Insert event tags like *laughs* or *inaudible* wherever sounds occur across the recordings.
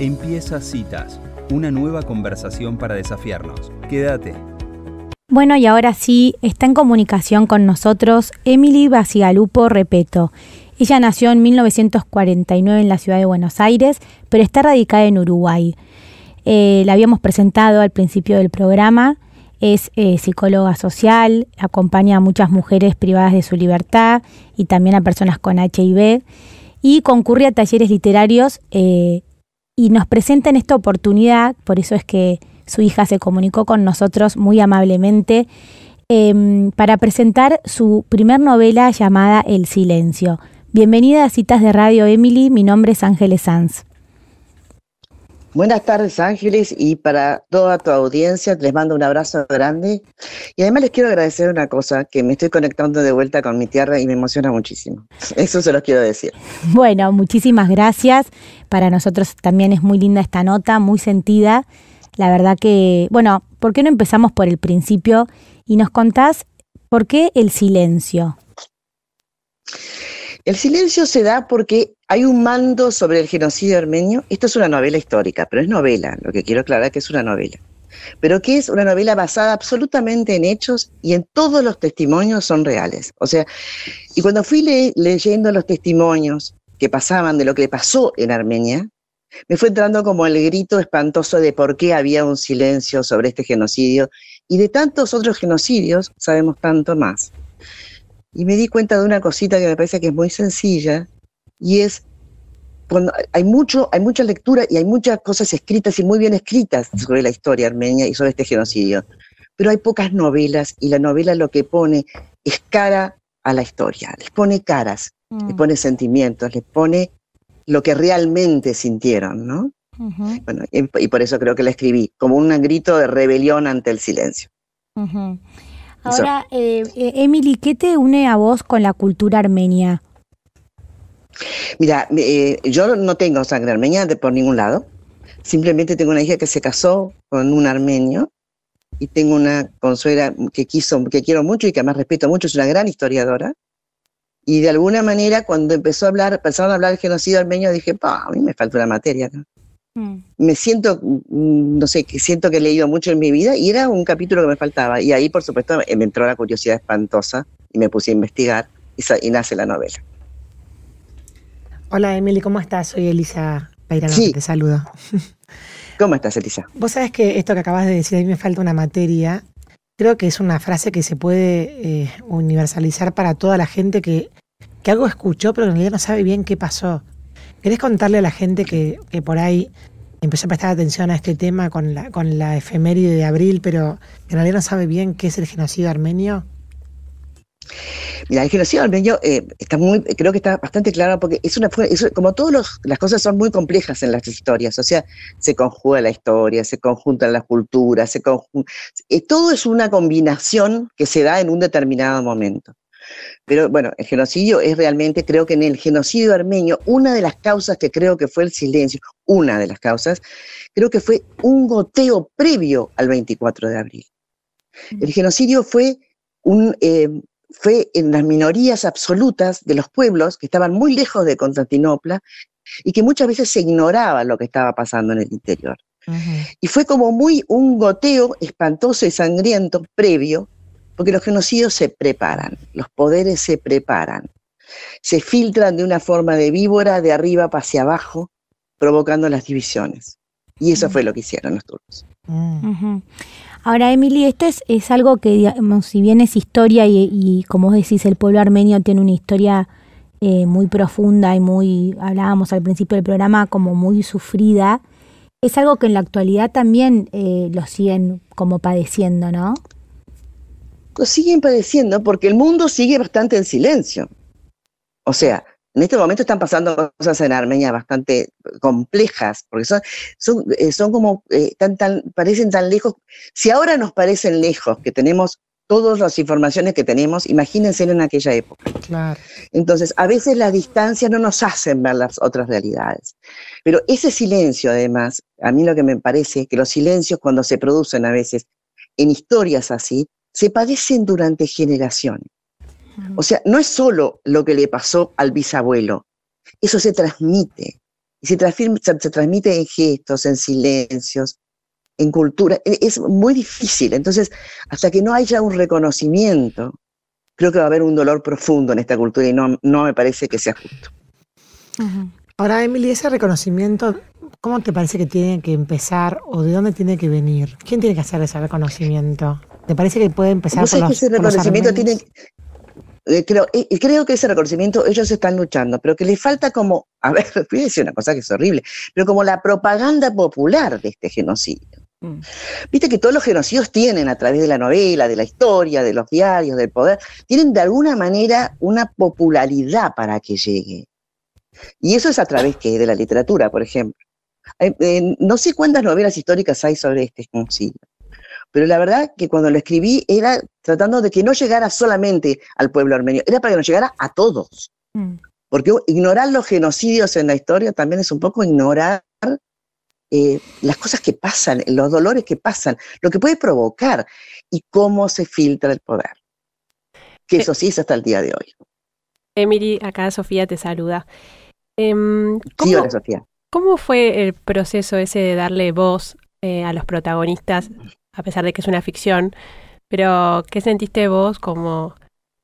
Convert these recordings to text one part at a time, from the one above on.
Empieza Citas, una nueva conversación para desafiarnos. Quédate. Bueno, y ahora sí, está en comunicación con nosotros Emily Basigalupo Repeto. Ella nació en 1949 en la ciudad de Buenos Aires, pero está radicada en Uruguay. Eh, la habíamos presentado al principio del programa. Es eh, psicóloga social, acompaña a muchas mujeres privadas de su libertad y también a personas con HIV y concurre a talleres literarios eh, y nos presentan esta oportunidad, por eso es que su hija se comunicó con nosotros muy amablemente, em, para presentar su primer novela llamada El Silencio. Bienvenida a Citas de Radio Emily, mi nombre es Ángeles Sanz. Buenas tardes Ángeles y para toda tu audiencia les mando un abrazo grande y además les quiero agradecer una cosa que me estoy conectando de vuelta con mi tierra y me emociona muchísimo. Eso se los quiero decir. Bueno, muchísimas gracias. Para nosotros también es muy linda esta nota, muy sentida. La verdad que, bueno, ¿por qué no empezamos por el principio y nos contás por qué el silencio? El silencio se da porque hay un mando sobre el genocidio armenio. Esto es una novela histórica, pero es novela, lo que quiero aclarar que es una novela. Pero que es una novela basada absolutamente en hechos y en todos los testimonios son reales. O sea, y cuando fui leyendo los testimonios que pasaban de lo que pasó en Armenia, me fue entrando como el grito espantoso de por qué había un silencio sobre este genocidio y de tantos otros genocidios sabemos tanto más. Y me di cuenta de una cosita que me parece que es muy sencilla, y es hay mucho, hay mucha lectura y hay muchas cosas escritas y muy bien escritas sobre la historia armenia y sobre este genocidio. Pero hay pocas novelas, y la novela lo que pone es cara a la historia, les pone caras, les mm. pone sentimientos, les pone lo que realmente sintieron, ¿no? Bueno, y, por eso creo que la escribí, como un grito de rebelión ante el silencio. Uh Ahora, eh, eh, Emily, ¿qué te une a vos con la cultura armenia? Mira, eh, yo no tengo sangre armenia por ningún lado. Simplemente tengo una hija que se casó con un armenio y tengo una consuela que quiso, que quiero mucho y que además respeto mucho, es una gran historiadora. Y de alguna manera, cuando empezó a hablar, empezaron a hablar del genocidio armenio, dije, a mí me falta la materia Mm. Me siento, mm, no sé, que siento que he leído mucho en mi vida y era un capítulo que me faltaba. Y ahí, por supuesto, eh, me entró la curiosidad espantosa y me puse a investigar y, nace la novela. Hola Emily, ¿cómo estás? Soy Elisa Pairano, te saludo. *laughs* ¿Cómo estás, Elisa? Vos sabés que esto que acabas de decir, a mí me falta una materia. Creo que es una frase que se puede eh, universalizar para toda la gente que, algo escuchó, pero en realidad no sabe bien qué pasó. ¿Querés contarle a la gente que, por ahí empezó a prestar atención a este tema con la, con efeméride de abril, pero en realidad no sabe bien qué es el genocidio armenio? Mira, el genocidio armenio eh, está muy, creo que está bastante claro porque es una, como todas las cosas son muy complejas en las historias, o sea, se conjuga la historia, se conjuntan las culturas, se eh, todo es una combinación que se da en un determinado momento. Pero bueno, el genocidio es realmente, creo que en el genocidio armenio, una de las causas que creo que fue el silencio, una de las causas, creo que fue un goteo previo al 24 de abril. Mm. El genocidio fue un... Eh, fue en las minorías absolutas de los pueblos que estaban muy lejos de Constantinopla y que muchas veces se ignoraba lo que estaba pasando en el interior. Y fue como muy un goteo espantoso y sangriento previo porque los genocidios se preparan, los poderes se preparan, se filtran de una forma de víbora de arriba hacia abajo, provocando las divisiones. Y eso mm. fue lo que hicieron los turcos. Mm. Ahora, Emily, esto es, algo que, si bien es historia y, como decís, el pueblo armenio tiene una historia eh, muy profunda y muy, hablábamos al principio del programa, como muy sufrida, es algo que en la actualidad también eh, lo siguen como padeciendo, ¿no? siguen padeciendo porque el mundo sigue bastante en silencio. O sea, en este momento están pasando cosas en Armenia bastante complejas, porque son, son, eh, son como, eh, tan, tan, parecen tan lejos. Si ahora nos parecen lejos, que tenemos todas las informaciones que tenemos, imagínense en aquella época. Entonces, a veces las distancias no nos hacen ver las otras realidades. Pero ese silencio, además, a mí lo que me parece es que los silencios cuando se producen a veces en historias así, se padecen durante generaciones. O sea, no es solo lo que le pasó al bisabuelo, eso se transmite, y se, se transmite en gestos, en silencios, en cultura. E, es muy difícil, entonces, hasta que no haya un reconocimiento, creo que va a haber un dolor profundo en esta cultura y no, no me parece que sea justo. Ahora, Emily, ese reconocimiento, ¿cómo te parece que tiene que empezar o de dónde tiene que venir? ¿Quién tiene que hacer ese reconocimiento? ¿Te parece que puede empezar los, reconocimiento tiene eh, creo, y creo que ese reconocimiento ellos están luchando, pero que les falta como, *laughs* a ver, voy a decir una cosa que es horrible, pero como la propaganda popular de este genocidio. Mm. Viste que todos los genocidios tienen a través de la novela, de la historia, de los diarios, del poder, tienen de alguna manera una popularidad para que llegue. Y eso es a través de la literatura, por ejemplo. Eh, eh, no sé cuántas novelas históricas hay sobre este genocidio. Pero la verdad que cuando lo escribí era tratando de que no llegara solamente al pueblo armenio, era para que nos llegara a todos. Mm. Porque ignorar los genocidios en la historia también es un poco ignorar eh, las cosas que pasan, los dolores que pasan, lo que puede provocar y cómo se filtra el poder. Que eh, eso sí es hasta el día de hoy. Emily, acá Sofía te saluda. Em, sí, hola, Sofía. ¿Cómo fue el proceso ese de darle voz eh, a los protagonistas a pesar de que es una ficción. Pero, ¿qué sentiste vos como,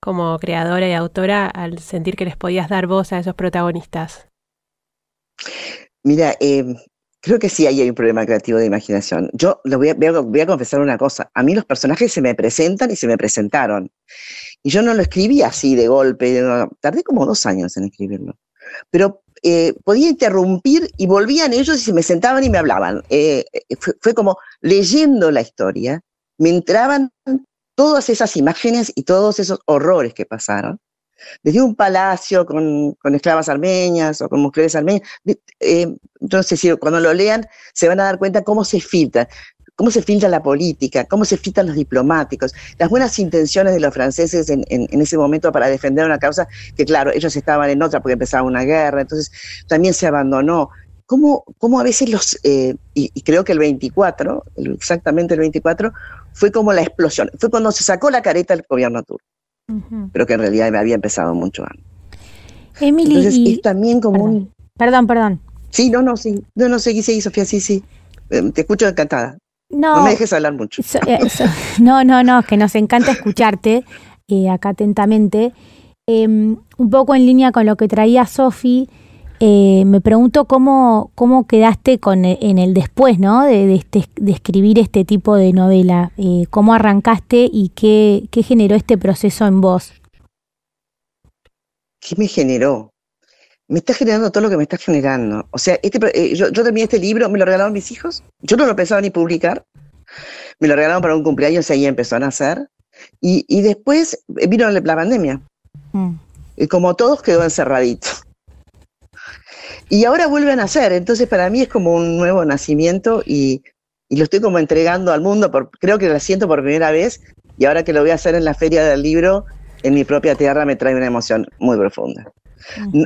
como creadora y autora al sentir que les podías dar voz a esos protagonistas? Mira, eh, creo que sí ahí hay un problema creativo de imaginación. Yo les voy, a, confesar una cosa. A mí los personajes se me presentan y se me presentaron. Y yo no lo escribí así de golpe. tardé como dos años en escribirlo. Pero eh, podía interrumpir y volvían ellos y se me sentaban y me hablaban. Eh, fue, como leyendo la historia, me entraban todas esas imágenes y todos esos horrores que pasaron. Desde un palacio con, con esclavas armenias o con mujeres armenias. entonces, eh, si cuando lo lean, se van a dar cuenta cómo se filtra cómo se filtra la política, cómo se filtran los diplomáticos, las buenas intenciones de los franceses en, ese momento para defender una causa que, claro, ellos estaban en otra porque empezaba una guerra, entonces también se abandonó. ¿Cómo, cómo a veces los, eh, y, creo que el 24, exactamente el 24, fue como la explosión, fue cuando se sacó la careta el gobierno turco, pero que en realidad había empezado mucho antes. Emily, entonces es también como perdón, un... Perdón, perdón. Sí, no, no, sí, no, no, seguí, seguí, Sofía, sí, sí em, te escucho encantada. No, me dejes hablar mucho. No, eh, *laughs* no, no, no, que nos encanta escucharte eh, acá atentamente. Em, un poco en línea con lo que traía Sofi, eh, me pregunto cómo, cómo quedaste con en el después, ¿no? De, este, escribir este tipo de novela. ¿Cómo arrancaste y qué, qué generó este proceso en vos? ¿Qué me generó? me está generando todo lo que me está generando. O sea, este, eh, yo, yo, terminé este libro, me lo regalaron mis hijos, yo no lo pensaba ni publicar, me lo regalaron para un cumpleaños y ahí empezó a nacer. Y, después eh, vino la pandemia. Mm. Y como todos quedó encerradito. Y ahora vuelve a nacer, entonces para mí es como un nuevo nacimiento y, lo estoy como entregando al mundo, creo que lo siento por primera vez y ahora que lo voy a hacer en la feria del libro, en mi propia tierra me trae una emoción muy profunda.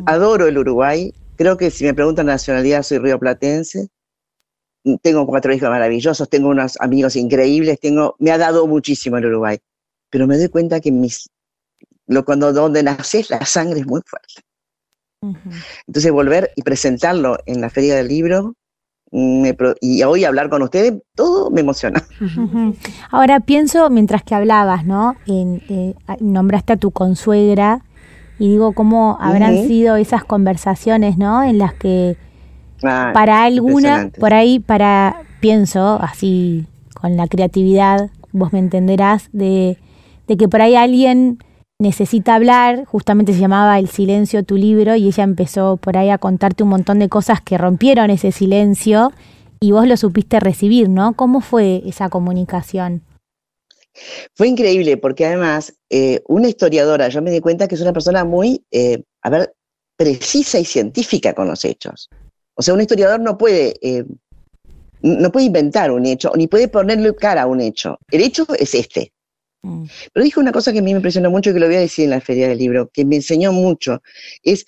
Adoro el Uruguay. Creo que si me preguntan nacionalidad, soy río rioplatense. Tengo cuatro hijos maravillosos, tengo unos amigos increíbles, tengo, me ha dado muchísimo el Uruguay. Pero me doy cuenta que mis, lo, cuando donde naces, la sangre es muy fuerte. Entonces, volver y presentarlo en la Feria del Libro, mm, y hoy hablar con ustedes, todo me emociona. *laughs* Ahora pienso, mientras que hablabas, eh, nombraste a tu consuegra, y digo, ¿cómo habrán sido esas conversaciones, ¿no? En las que ah, para alguna, por ahí, para, pienso así, con la creatividad, vos me entenderás, de, de que por ahí alguien necesita hablar, justamente se llamaba El silencio tu libro y ella empezó por ahí a contarte un montón de cosas que rompieron ese silencio y vos lo supiste recibir, ¿no? ¿Cómo fue esa comunicación? Fue increíble porque además eh, una historiadora, yo me di cuenta que es una persona muy, eh, a ver, precisa y científica con los hechos. O sea, un historiador no puede, eh, no puede inventar un hecho, ni puede ponerle cara a un hecho. El hecho es este. Mm. Pero dijo una cosa que a mí me impresionó mucho y que lo voy a decir en la feria del libro, que me enseñó mucho, es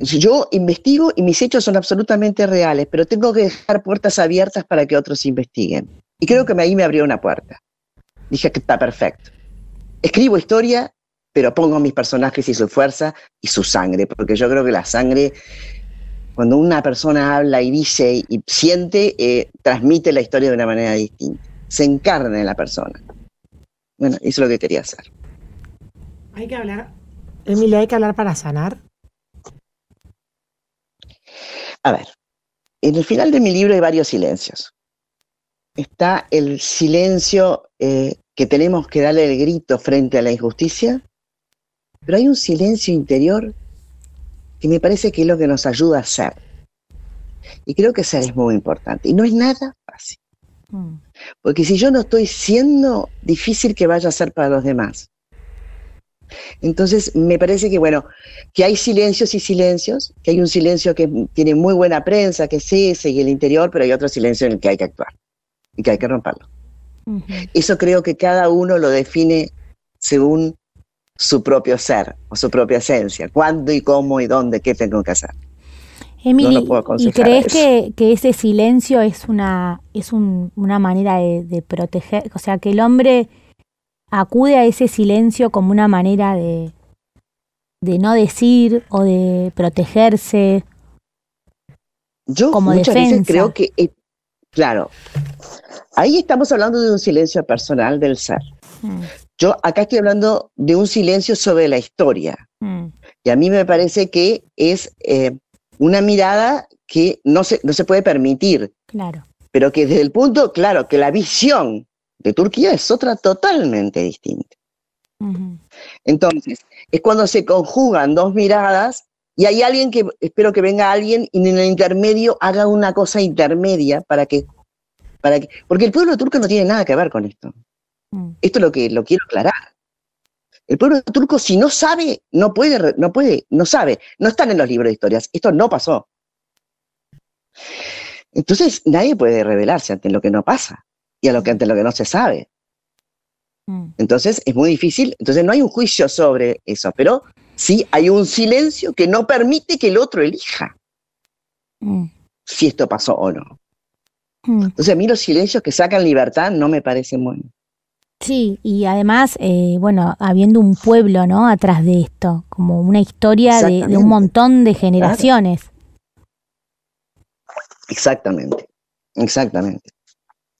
yo investigo y mis hechos son absolutamente reales, pero tengo que dejar puertas abiertas para que otros investiguen. Y creo que ahí me abrió una puerta dije que está perfecto. Escribo historia, pero pongo mis personajes y su fuerza y su sangre, porque yo creo que la sangre, cuando una persona habla y dice y siente, eh, transmite la historia de una manera distinta. Se encarna en la persona. Bueno, eso es lo que quería hacer. Hay que hablar, Emilia, hay que hablar para sanar. A ver, en el final de mi libro hay varios silencios está el silencio eh, que tenemos que darle el grito frente a la injusticia, pero hay un silencio interior que me parece que es lo que nos ayuda a ser. Y creo que ser es muy importante. Y no es nada fácil. Mm. Porque si yo no estoy siendo, difícil que vaya a ser para los demás. Entonces, me parece que, bueno, que hay silencios y silencios, que hay un silencio que tiene muy buena prensa, que es ese el interior, pero hay otro silencio en el que hay que actuar y que hay que romperlo. Eso creo que cada uno lo define según su propio ser o su propia esencia, cuándo y cómo y dónde, qué tengo que hacer. Emily, ¿y crees que, ese silencio es una, es una manera de, proteger? O sea, que el hombre acude a ese silencio como una manera de, no decir o de protegerse. Yo muchas veces creo que Claro. Ahí estamos hablando de un silencio personal del ser. Mm. Yo acá estoy hablando de un silencio sobre la historia. Mm. Y a mí me parece que es eh, una mirada que no se, no se puede permitir. Claro. Pero que desde el punto, claro, que la visión de Turquía es otra totalmente distinta. Entonces, es cuando se conjugan dos miradas y hay alguien que, espero que venga alguien y en el intermedio haga una cosa intermedia para que, para que porque el pueblo turco no tiene nada que ver con esto. Mm. Esto es lo que lo quiero aclarar. El pueblo turco, si no sabe, no puede, no puede, no sabe. No están en los libros de historias. Esto no pasó. Entonces, nadie puede revelarse ante lo que no pasa y lo que, ante lo que no se sabe. Mm. Entonces, es muy difícil. Entonces, no hay un juicio sobre eso. Pero ¿sí? Hay un silencio que no permite que el otro elija mm. si esto pasó o no. Mm. Entonces a mí los silencios que sacan libertad no me parecen buenos. Sí, y además, eh, bueno, habiendo un pueblo, ¿no? Atrás de esto, como una historia de, un montón de generaciones. Exactamente, exactamente.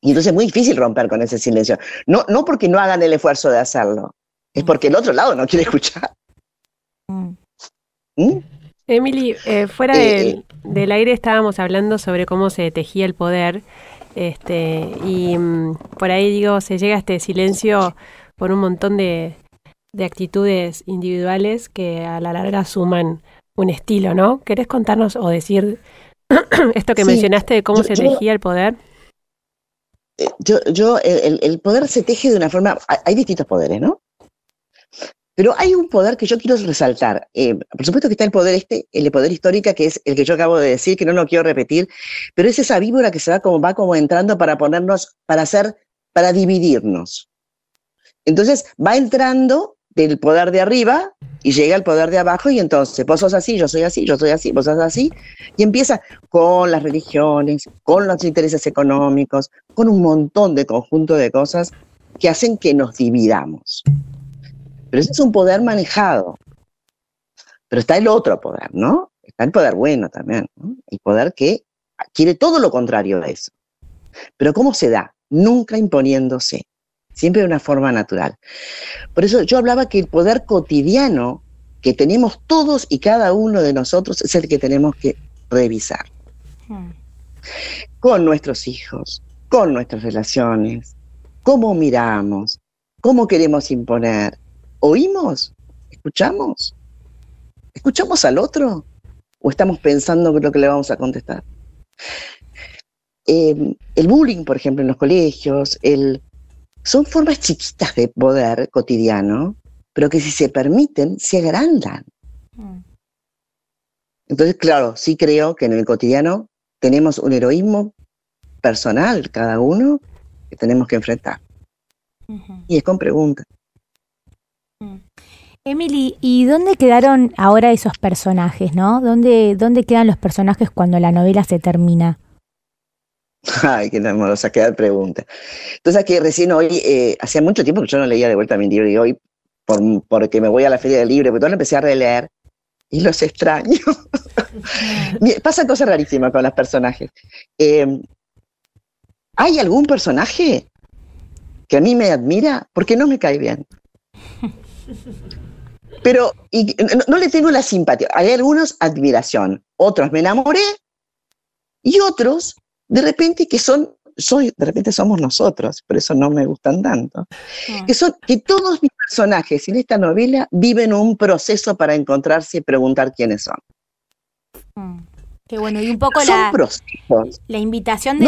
Y entonces es muy difícil romper con ese silencio. No, no porque no hagan el esfuerzo de hacerlo, es mm. porque el otro lado no quiere escuchar. ¿Mm? Emily, eh, fuera eh, eh. del, aire estábamos hablando sobre cómo se tejía el poder. Este, y mm, por ahí digo, se llega a este silencio por un montón de, actitudes individuales que a la larga suman un estilo, ¿no? ¿Querés contarnos o decir *clears throat* esto que mencionaste de cómo se tejía el poder? Yo, yo el, poder se teje de una forma, hay distintos poderes, ¿no? Pero hay un poder que yo quiero resaltar. Eh, por supuesto que está el poder este, el poder histórica, que es el que yo acabo de decir, que no lo quiero repetir, pero es esa víbora que se va como, va como entrando para ponernos, para hacer, para dividirnos. Entonces va entrando del poder de arriba y llega al poder de abajo y entonces vos sos así, yo soy así, yo soy así, vos sos así y empieza con las religiones, con los intereses económicos, con un montón de conjunto de cosas que hacen que nos dividamos. Pero ese es un poder manejado. Pero está el otro poder, ¿no? Está el poder bueno también, el poder que quiere todo lo contrario a eso. Pero ¿cómo se da? Nunca imponiéndose, siempre de una forma natural. Por eso yo hablaba que el poder cotidiano que tenemos todos y cada uno de nosotros es el que tenemos que revisar. Hmm. Con nuestros hijos, con nuestras relaciones, cómo miramos, cómo queremos imponer, oímos, escuchamos, escuchamos al otro o estamos pensando lo que le vamos a contestar. Em, el bullying, por ejemplo, en los colegios, son formas chiquitas de poder cotidiano, pero que si se permiten, se agrandan. Mm. Entonces, claro, sí creo que en el cotidiano tenemos un heroísmo personal cada uno que tenemos que enfrentar. Y es con preguntas. Emily, ¿y dónde quedaron ahora esos personajes, no? ¿Dónde, dónde quedan los personajes cuando la novela se termina? *laughs* Ay, qué hermosa qué pregunta. Entonces, que recién hoy, eh, hacía mucho tiempo que yo no leía de vuelta mi libro y hoy, porque me voy a la feria del libro, pero todo lo empecé a releer y los extraño. *laughs* Pasan cosas rarísimas con los personajes. Em, ¿Hay algún personaje que a mí me admira? Porque no me cae bien. *laughs* Pero no, le tengo la simpatía. Hay algunos admiración, otros me enamoré y otros de repente que son, soy, de repente somos nosotros, por eso no me gustan tanto. Ah. Que todos mis personajes en esta novela viven un proceso para encontrarse y preguntar quiénes son. Mm. bueno, y un poco la, invitación de,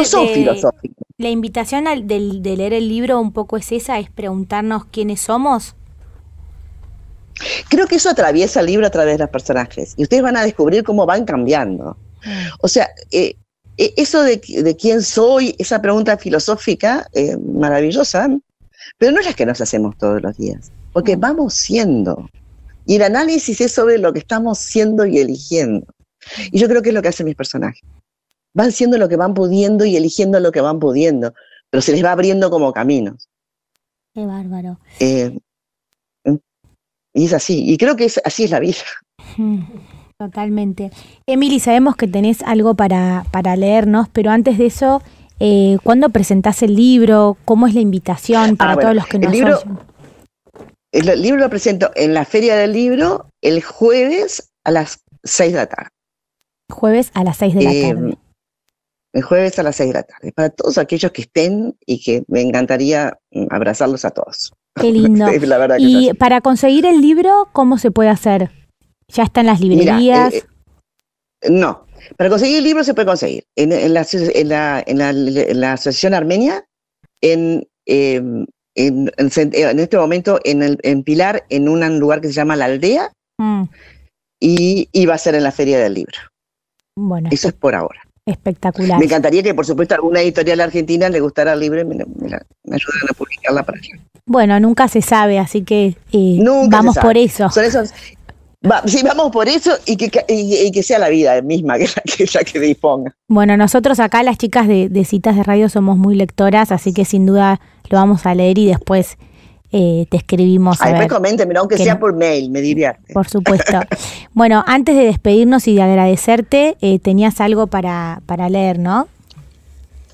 la invitación de leer el libro un poco es esa, es preguntarnos quiénes somos Creo que eso atraviesa el libro a través de los personajes y ustedes van a descubrir cómo van cambiando. O sea, eh, eh, eso de, quién soy, esa pregunta filosófica eh, maravillosa, pero no es la que nos hacemos todos los días, porque vamos siendo. Y el análisis es sobre lo que estamos siendo y eligiendo. Y yo creo que es lo que hacen mis personajes. Van siendo lo que van pudiendo y eligiendo lo que van pudiendo, pero se les va abriendo como caminos. Qué bárbaro. Y es así, y creo que así es la vida. *laughs* Totalmente. Emily, sabemos que tenés algo para, para leernos, pero antes de eso, eh, ¿cuándo presentás el libro? ¿Cómo es la invitación ah, para todos los que nos el libro, El libro lo presento en la Feria del Libro el jueves a las 6 de la tarde. Jueves a las 6 de la eh, tarde. El jueves a las 6 de la tarde, para todos aquellos que estén y que me encantaría mm, abrazarlos a todos. Qué lindo. *laughs* y para conseguir el libro, ¿cómo se puede hacer? ¿Ya está en las librerías? Eh, eh, no. Para conseguir el libro se puede conseguir en, la, Asociación Armenia, en, em, en, este momento en, en Pilar, en un lugar que se llama La Aldea, mm. y, y va a ser en la Feria del Libro. Bueno. Eso es por ahora. Espectacular. Me encantaría que, por supuesto, alguna editorial argentina le gustara el libro me, me, a publicarla para allá. Bueno, nunca se sabe, así que eh, vamos por eso. sí, vamos por eso y que, y, que sea la vida misma que la, que disponga. Bueno, nosotros acá las chicas de, citas de radio somos muy lectoras, así que sin duda lo vamos a leer y después eh, te escribimos. A ah, después aunque sea por mail, me diría. Por supuesto. *laughs* Bueno, antes de despedirnos y de agradecerte, eh, tenías algo para, leer, ¿no?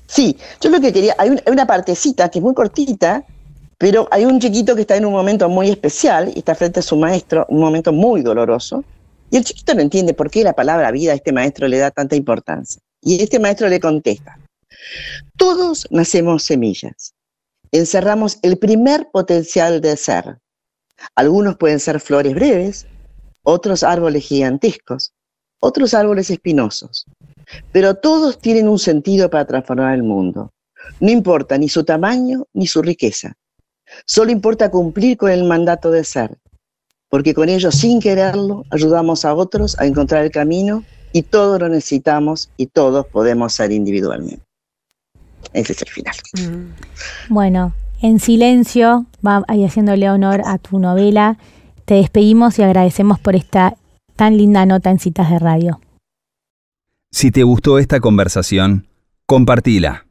Sí, yo lo que quería, hay, una partecita que es muy cortita, pero hay un chiquito que está en un momento muy especial y está frente a su maestro, un momento muy doloroso, y el chiquito no entiende por qué la palabra vida a este maestro le da tanta importancia. Y este maestro le contesta, todos nacemos semillas, encerramos el primer potencial de ser. Algunos pueden ser flores breves, otros árboles gigantescos, otros árboles espinosos. Pero todos tienen un sentido para transformar el mundo. No importa ni su tamaño ni su riqueza. Solo importa cumplir con el mandato de ser, porque con ello, sin quererlo, ayudamos a otros a encontrar el camino y todos lo necesitamos y todos podemos ser individualmente. Ese es el final. Mm. Bueno, en silencio, va haciéndole honor a tu novela. Te despedimos y agradecemos por esta tan linda nota en citas de radio. Si te gustó esta conversación, compartíla.